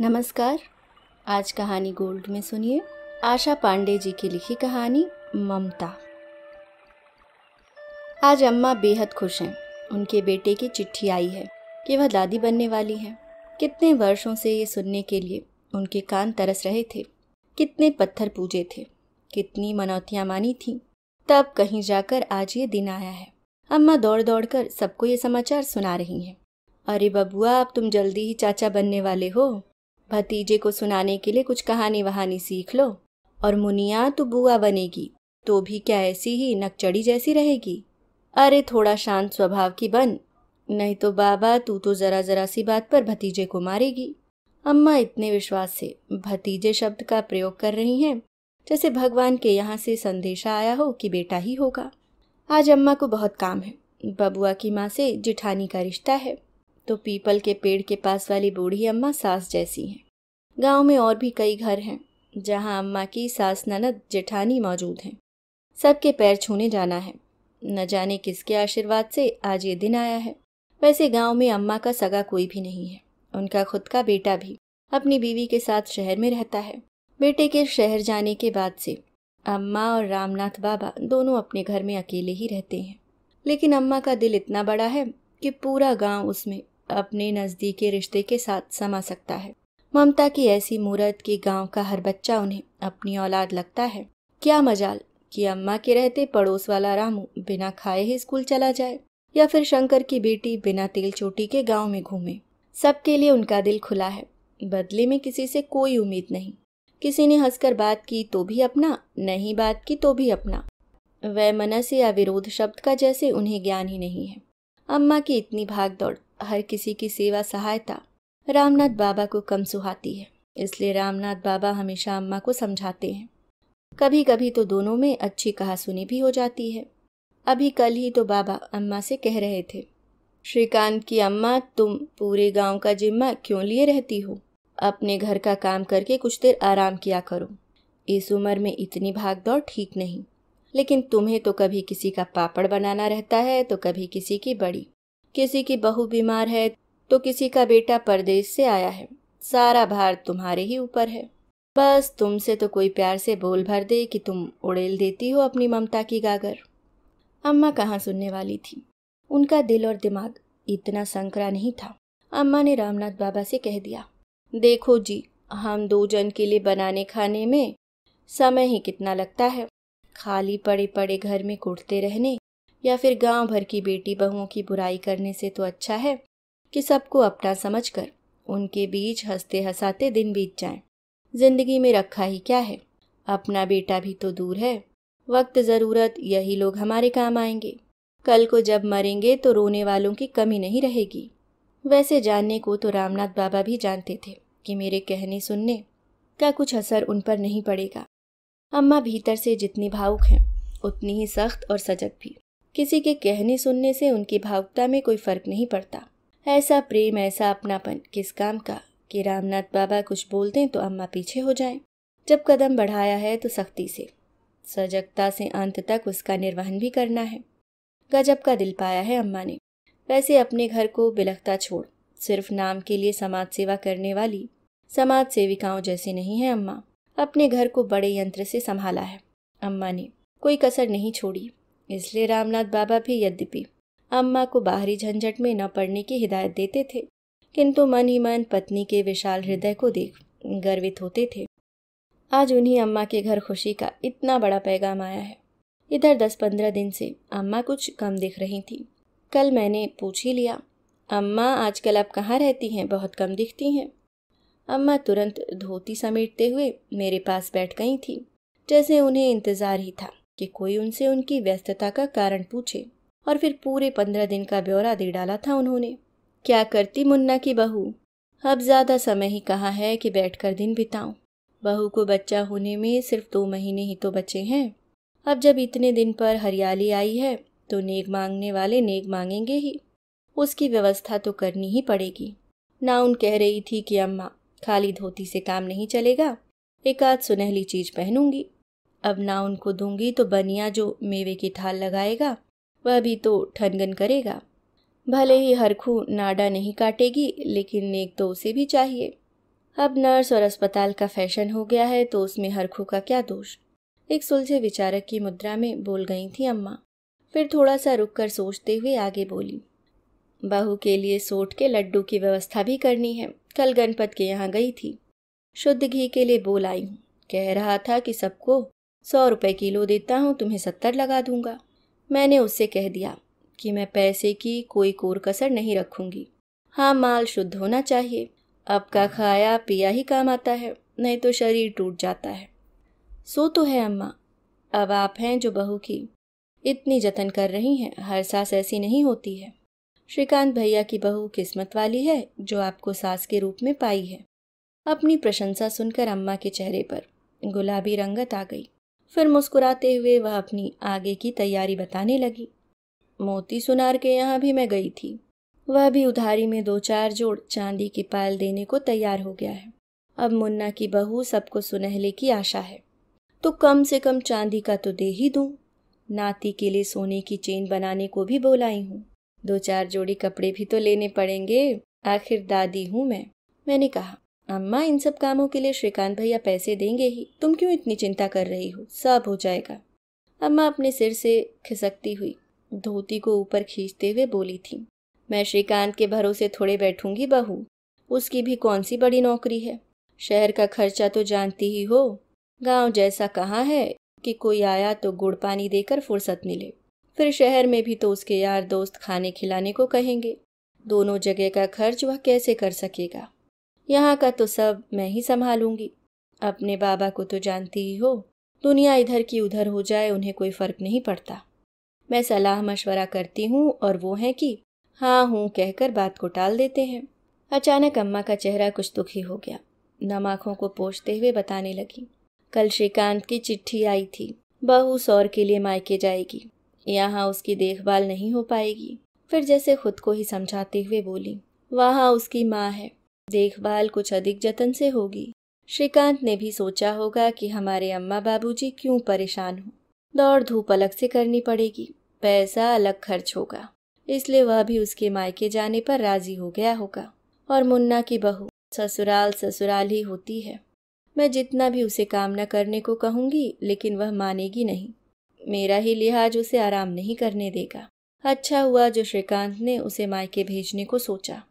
नमस्कार आज कहानी गोल्ड में सुनिए आशा पांडे जी की लिखी कहानी ममता आज अम्मा बेहद खुश हैं उनके बेटे की चिट्ठी आई है कि वह दादी बनने वाली हैं कितने वर्षों से ये सुनने के लिए उनके कान तरस रहे थे कितने पत्थर पूजे थे कितनी मनौतियाँ मानी थीं तब कहीं जाकर आज ये दिन आया है अम्मा दौड़ दौड़ कर सबको ये समाचार सुना रही हैं अरे बबुआ अब तुम जल्दी ही चाचा बनने वाले हो भतीजे को सुनाने के लिए कुछ कहानी वहानी सीख लो और मुनिया तो बुआ बनेगी तो भी क्या ऐसी ही नकचड़ी जैसी रहेगी अरे थोड़ा शांत स्वभाव की बन नहीं तो बाबा तू तो ज़रा ज़रा सी बात पर भतीजे को मारेगी अम्मा इतने विश्वास से भतीजे शब्द का प्रयोग कर रही हैं जैसे भगवान के यहाँ से संदेशा आया हो कि बेटा ही होगा आज अम्मा को बहुत काम है बबुआ की माँ से जिठानी का रिश्ता है तो पीपल के पेड़ के पास वाली बूढ़ी अम्मा सास जैसी हैं गांव में और भी कई घर हैं जहां अम्मा की सास ननद जेठानी मौजूद हैं सबके पैर छूने जाना है न जाने किसके आशीर्वाद से आज ये दिन आया है वैसे गांव में अम्मा का सगा कोई भी नहीं है उनका खुद का बेटा भी अपनी बीवी के साथ शहर में रहता है बेटे के शहर जाने के बाद से अम्मा और रामनाथ बाबा दोनों अपने घर में अकेले ही रहते हैं लेकिन अम्मा का दिल इतना बड़ा है कि पूरा गांव उसमें अपने नज़दीकी रिश्ते के साथ समा सकता है ममता की ऐसी मूर्त की गांव का हर बच्चा उन्हें अपनी औलाद लगता है क्या मजाल कि अम्मा के रहते पड़ोस वाला रामू बिना खाए ही स्कूल चला जाए या फिर शंकर की बेटी बिना तेल चोटी के गांव में घूमे सबके लिए उनका दिल खुला है बदले में किसी से कोई उम्मीद नहीं किसी ने हंसकर बात की तो भी अपना नहीं बात की तो भी अपना वह मनस या विरोध शब्द का जैसे उन्हें ज्ञान ही नहीं है अम्मा की इतनी भाग दौड़ हर किसी की सेवा सहायता रामनाथ बाबा को कम सुहाती है इसलिए रामनाथ बाबा हमेशा अम्मा को समझाते हैं कभी कभी तो दोनों में अच्छी कहा सुनी भी हो जाती है अभी कल ही तो बाबा अम्मा से कह रहे थे श्रीकांत की अम्मा तुम पूरे गांव का जिम्मा क्यों लिए रहती हो अपने घर का काम करके कुछ देर आराम किया करो इस उम्र में इतनी भागदौड़ ठीक नहीं लेकिन तुम्हें तो कभी किसी का पापड़ बनाना रहता है तो कभी किसी की बड़ी किसी की बहू बीमार है तो किसी का बेटा परदेश से आया है सारा भार तुम्हारे ही ऊपर है बस तुमसे तो कोई प्यार से बोल भर दे कि तुम उड़ेल देती हो अपनी ममता की गागर अम्मा कहाँ सुनने वाली थी उनका दिल और दिमाग इतना संकरा नहीं था अम्मा ने रामनाथ बाबा से कह दिया देखो जी हम दो जन के लिए बनाने खाने में समय ही कितना लगता है खाली पड़े पड़े घर में कुटते रहने या फिर गांव भर की बेटी बहुओं की बुराई करने से तो अच्छा है कि सबको अपना समझकर उनके बीच हंसते हंसाते दिन बीत जाएं। जिंदगी में रखा ही क्या है अपना बेटा भी तो दूर है वक्त ज़रूरत यही लोग हमारे काम आएंगे कल को जब मरेंगे तो रोने वालों की कमी नहीं रहेगी वैसे जानने को तो रामनाथ बाबा भी जानते थे कि मेरे कहने सुनने का कुछ असर उन पर नहीं पड़ेगा अम्मा भीतर से जितनी भावुक हैं उतनी ही सख्त और सजग भी किसी के कहने सुनने से उनकी भावुकता में कोई फर्क नहीं पड़ता ऐसा प्रेम ऐसा अपनापन किस काम का कि रामनाथ बाबा कुछ बोलते तो अम्मा पीछे हो जाएं। जब कदम बढ़ाया है तो सख्ती से सजगता से अंत तक उसका निर्वहन भी करना है गजब का दिल पाया है अम्मा ने वैसे अपने घर को बिलखता छोड़ सिर्फ नाम के लिए समाज सेवा करने वाली समाज सेविकाओं जैसे नहीं है अम्मा अपने घर को बड़े यंत्र से संभाला है अम्मा ने कोई कसर नहीं छोड़ी इसलिए रामनाथ बाबा भी यद्यपि अम्मा को बाहरी झंझट में न पड़ने की हिदायत देते थे किंतु मन ही मन पत्नी के विशाल हृदय को देख गर्वित होते थे आज उन्हीं अम्मा के घर खुशी का इतना बड़ा पैगाम आया है इधर दस पंद्रह दिन से अम्मा कुछ कम दिख रही थी कल मैंने पूछ ही लिया अम्मा आजकल आप कहाँ रहती हैं बहुत कम दिखती हैं अम्मा तुरंत धोती समेटते हुए मेरे पास बैठ गई थी जैसे उन्हें इंतज़ार ही था कि कोई उनसे उनकी व्यस्तता का कारण पूछे और फिर पूरे पंद्रह दिन का ब्यौरा दे डाला था उन्होंने क्या करती मुन्ना की बहू अब ज़्यादा समय ही कहा है कि बैठकर दिन बिताऊं बहू को बच्चा होने में सिर्फ दो महीने ही तो बचे हैं अब जब इतने दिन पर हरियाली आई है तो नेक मांगने वाले नेक मांगेंगे ही उसकी व्यवस्था तो करनी ही पड़ेगी नाउन कह रही थी कि अम्मा खाली धोती से काम नहीं चलेगा एक आध सुनहली चीज पहनूंगी अब ना उनको दूंगी तो बनिया जो मेवे की ठाल लगाएगा वह भी तो ठनगन करेगा भले ही हरखू नाडा नहीं काटेगी लेकिन नेक तो उसे भी चाहिए अब नर्स और अस्पताल का फैशन हो गया है तो उसमें हरखू का क्या दोष एक सुलझे विचारक की मुद्रा में बोल गई थी अम्मा फिर थोड़ा सा रुक कर सोचते हुए आगे बोली बहू के लिए सोट के लड्डू की व्यवस्था भी करनी है कल गणपत के यहाँ गई थी शुद्ध घी के लिए बोल आई हूँ कह रहा था कि सबको सौ रुपये किलो देता हूँ तुम्हें सत्तर लगा दूंगा मैंने उससे कह दिया कि मैं पैसे की कोई कोर कसर नहीं रखूंगी हाँ माल शुद्ध होना चाहिए अब का खाया पिया ही काम आता है नहीं तो शरीर टूट जाता है सो तो है अम्मा अब आप हैं जो बहू की इतनी जतन कर रही हैं हर सास ऐसी नहीं होती है श्रीकांत भैया की बहू किस्मत वाली है जो आपको सास के रूप में पाई है अपनी प्रशंसा सुनकर अम्मा के चेहरे पर गुलाबी रंगत आ गई फिर मुस्कुराते हुए वह अपनी आगे की तैयारी बताने लगी मोती सुनार के यहाँ भी मैं गई थी वह भी उधारी में दो चार जोड़ चांदी की पायल देने को तैयार हो गया है अब मुन्ना की बहू सबको सुनहले की आशा है तो कम से कम चांदी का तो दे ही दू नाती के लिए सोने की चेन बनाने को भी बोलाई हूँ दो चार जोड़ी कपड़े भी तो लेने पड़ेंगे आखिर दादी हूँ मैं मैंने कहा अम्मा इन सब कामों के लिए श्रीकांत भैया पैसे देंगे ही तुम क्यों इतनी चिंता कर रही हो सब हो जाएगा अम्मा अपने सिर से खिसकती हुई धोती को ऊपर खींचते हुए बोली थी मैं श्रीकांत के भरोसे थोड़े बैठूंगी बहू उसकी भी कौन सी बड़ी नौकरी है शहर का खर्चा तो जानती ही हो गांव जैसा कहाँ है कि कोई आया तो गुड़ पानी देकर फुर्सत मिले फिर शहर में भी तो उसके यार दोस्त खाने खिलाने को कहेंगे दोनों जगह का खर्च वह कैसे कर सकेगा यहाँ का तो सब मैं ही संभालूंगी अपने बाबा को तो जानती ही हो दुनिया इधर की उधर हो जाए उन्हें कोई फ़र्क नहीं पड़ता मैं सलाह मशवरा करती हूँ और वो है कि हाँ हूँ कहकर बात को टाल देते हैं अचानक अम्मा का चेहरा कुछ दुखी हो गया नम आँखों को पोछते हुए बताने लगी कल श्रीकांत की चिट्ठी आई थी बहू सौर के लिए मायके जाएगी यहाँ उसकी देखभाल नहीं हो पाएगी फिर जैसे खुद को ही समझाते हुए बोली वहाँ उसकी माँ है देखभाल कुछ अधिक जतन से होगी श्रीकांत ने भी सोचा होगा कि हमारे अम्मा बाबूजी क्यों परेशान हो दौड़ धूप अलग से करनी पड़ेगी पैसा अलग खर्च होगा इसलिए वह भी उसके मायके जाने पर राजी हो गया होगा और मुन्ना की बहू ससुराल ससुराल ही होती है मैं जितना भी उसे काम न करने को कहूंगी लेकिन वह मानेगी नहीं मेरा ही लिहाज उसे आराम नहीं करने देगा अच्छा हुआ जो श्रीकांत ने उसे मायके भेजने को सोचा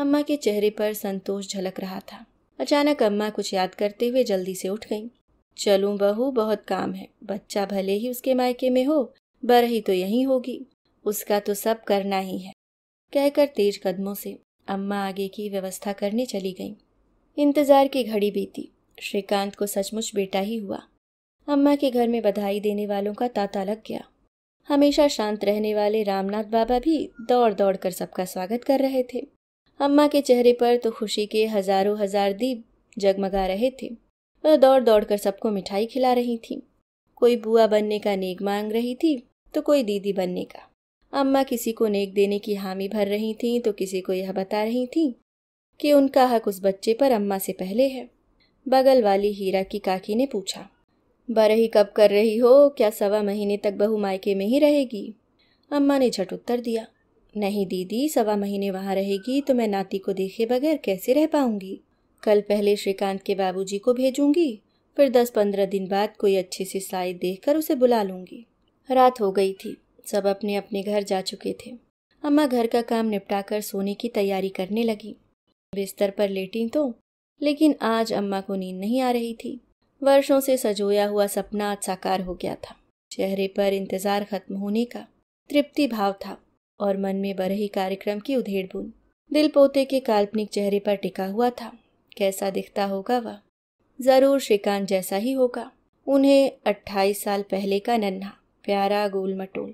अम्मा के चेहरे पर संतोष झलक रहा था अचानक अम्मा कुछ याद करते हुए जल्दी से उठ गईं। चलूं बहू बहुत काम है बच्चा भले ही उसके मायके में हो बरही तो यही होगी उसका तो सब करना ही है कहकर तेज कदमों से अम्मा आगे की व्यवस्था करने चली गईं। इंतजार की घड़ी बीती श्रीकांत को सचमुच बेटा ही हुआ अम्मा के घर में बधाई देने वालों का तांता लग गया हमेशा शांत रहने वाले रामनाथ बाबा भी दौड़ दौड़ कर सबका स्वागत कर रहे थे अम्मा के चेहरे पर तो खुशी के हजारों हजार दीप जगमगा रहे थे वह दौड़ दौड़ कर सबको मिठाई खिला रही थी कोई बुआ बनने का नेक मांग रही थी तो कोई दीदी बनने का अम्मा किसी को नेक देने की हामी भर रही थी तो किसी को यह बता रही थी कि उनका हक उस बच्चे पर अम्मा से पहले है बगल वाली हीरा की काकी ने पूछा बरही कब कर रही हो क्या सवा महीने तक बहू मायके में ही रहेगी अम्मा ने झट उत्तर दिया नहीं दीदी सवा महीने वहाँ रहेगी तो मैं नाती को देखे बगैर कैसे रह पाऊंगी कल पहले श्रीकांत के बाबूजी को भेजूंगी फिर दस पंद्रह दिन बाद कोई अच्छी सी साई कर उसे बुला लूंगी रात हो गई थी सब अपने अपने घर जा चुके थे अम्मा घर का काम निपटाकर सोने की तैयारी करने लगी बिस्तर पर लेटी तो लेकिन आज अम्मा को नींद नहीं आ रही थी वर्षों से सजोया हुआ सपना साकार हो गया था चेहरे पर इंतज़ार खत्म होने का तृप्ति भाव था और मन में बरही कार्यक्रम की उधेड़ बुन दिल पोते के काल्पनिक चेहरे पर टिका हुआ था कैसा दिखता होगा वह ज़रूर श्रीकांत जैसा ही होगा उन्हें अट्ठाईस साल पहले का नन्हा प्यारा गोल मटोल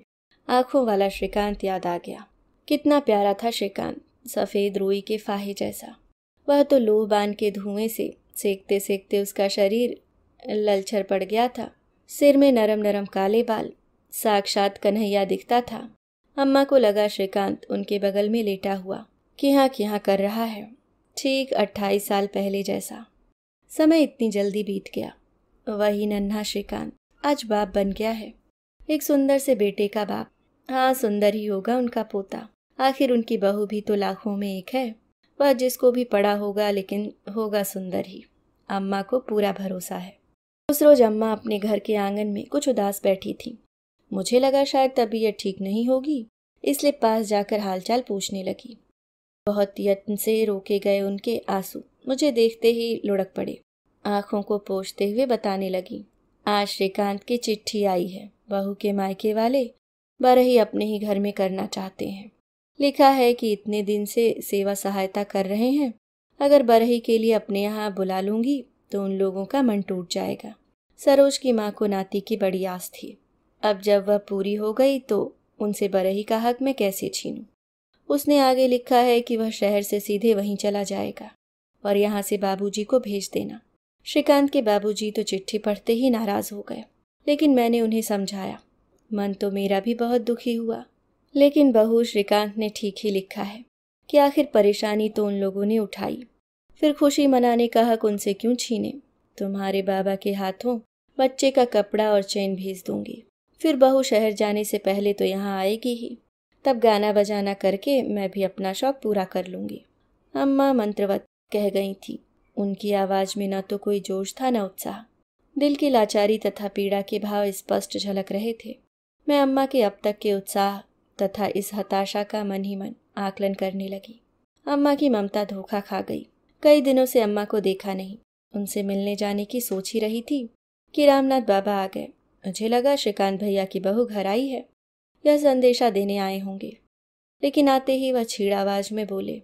आँखों वाला श्रीकांत याद आ गया कितना प्यारा था श्रीकांत सफ़ेद रोई के फाहे जैसा वह तो लोह बांध के धुएं से सेकते सेकते उसका शरीर ललछर पड़ गया था सिर में नरम नरम काले बाल साक्षात कन्हैया दिखता था अम्मा को लगा श्रीकांत उनके बगल में लेटा हुआ कि हाँ कि हाँ कर रहा है ठीक अट्ठाईस साल पहले जैसा समय इतनी जल्दी बीत गया वही नन्हा श्रीकांत आज बाप बन गया है एक सुंदर से बेटे का बाप हाँ सुंदर ही होगा उनका पोता आखिर उनकी बहू भी तो लाखों में एक है वह जिसको भी पड़ा होगा लेकिन होगा सुंदर ही अम्मा को पूरा भरोसा है उस रोज अम्मा अपने घर के आंगन में कुछ उदास बैठी थी मुझे लगा शायद तबीयत ठीक नहीं होगी इसलिए पास जाकर हालचाल पूछने लगी बहुत यत्न से रोके गए उनके आंसू मुझे देखते ही लुढ़क पड़े आंखों को पोछते हुए बताने लगी आज श्रीकांत की चिट्ठी आई है बहू के मायके वाले बरही अपने ही घर में करना चाहते हैं लिखा है कि इतने दिन से सेवा सहायता कर रहे हैं अगर बरही के लिए अपने यहाँ बुला लूंगी तो उन लोगों का मन टूट जाएगा सरोज की माँ को नाती की बड़ी आस थी अब जब वह पूरी हो गई तो उनसे बरही का हक मैं कैसे छीनू उसने आगे लिखा है कि वह शहर से सीधे वहीं चला जाएगा और यहाँ से बाबूजी को भेज देना श्रीकांत के बाबूजी तो चिट्ठी पढ़ते ही नाराज़ हो गए लेकिन मैंने उन्हें समझाया मन तो मेरा भी बहुत दुखी हुआ लेकिन बहू श्रीकांत ने ठीक ही लिखा है कि आखिर परेशानी तो उन लोगों ने उठाई फिर खुशी मनाने का हक उनसे क्यों छीने तुम्हारे बाबा के हाथों बच्चे का कपड़ा और चैन भेज दूंगी फिर बहू शहर जाने से पहले तो यहाँ आएगी ही तब गाना बजाना करके मैं भी अपना शौक पूरा कर लूँगी अम्मा मंत्रवत कह गई थी उनकी आवाज़ में न तो कोई जोश था न उत्साह दिल की लाचारी तथा पीड़ा के भाव स्पष्ट झलक रहे थे मैं अम्मा के अब तक के उत्साह तथा इस हताशा का मन ही मन आकलन करने लगी अम्मा की ममता धोखा खा गई कई दिनों से अम्मा को देखा नहीं उनसे मिलने जाने की सोच ही रही थी कि रामनाथ बाबा आ गए मुझे लगा श्रीकांत भैया की बहू घर आई है यह संदेशा देने आए होंगे लेकिन आते ही वह छीड़ आवाज में बोले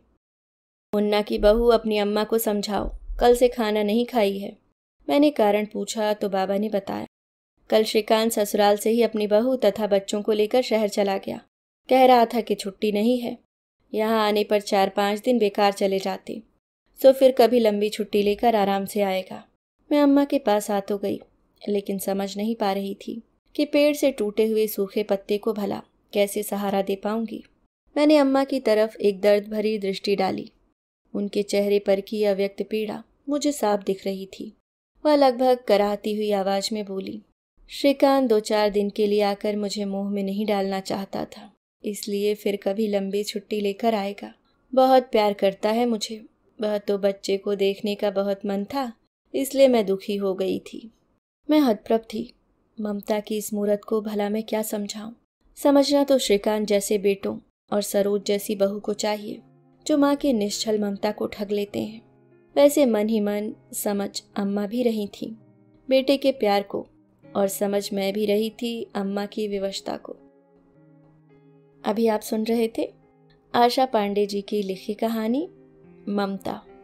मुन्ना की बहू अपनी अम्मा को समझाओ कल से खाना नहीं खाई है मैंने कारण पूछा तो बाबा ने बताया कल श्रीकांत ससुराल से ही अपनी बहू तथा बच्चों को लेकर शहर चला गया कह रहा था कि छुट्टी नहीं है यहाँ आने पर चार पांच दिन बेकार चले जाते सो तो फिर कभी लंबी छुट्टी लेकर आराम से आएगा मैं अम्मा के पास आ तो गई लेकिन समझ नहीं पा रही थी कि पेड़ से टूटे हुए सूखे पत्ते को भला कैसे सहारा दे पाऊंगी मैंने अम्मा की तरफ एक दर्द भरी दृष्टि डाली उनके चेहरे पर की अव्यक्त पीड़ा मुझे साफ दिख रही थी वह लगभग कराहती हुई आवाज़ में बोली श्रीकांत दो चार दिन के लिए आकर मुझे मुंह में नहीं डालना चाहता था इसलिए फिर कभी लंबी छुट्टी लेकर आएगा बहुत प्यार करता है मुझे वह तो बच्चे को देखने का बहुत मन था इसलिए मैं दुखी हो गई थी मैं हतप्रभ थी ममता की इस मूर्त को भला मैं क्या समझाऊं? समझना तो श्रीकांत जैसे बेटों और सरोज जैसी बहू को चाहिए जो माँ के निश्चल ममता को ठग लेते हैं वैसे मन ही मन समझ अम्मा भी रही थी बेटे के प्यार को और समझ मैं भी रही थी अम्मा की विवशता को अभी आप सुन रहे थे आशा पांडे जी की लिखी कहानी ममता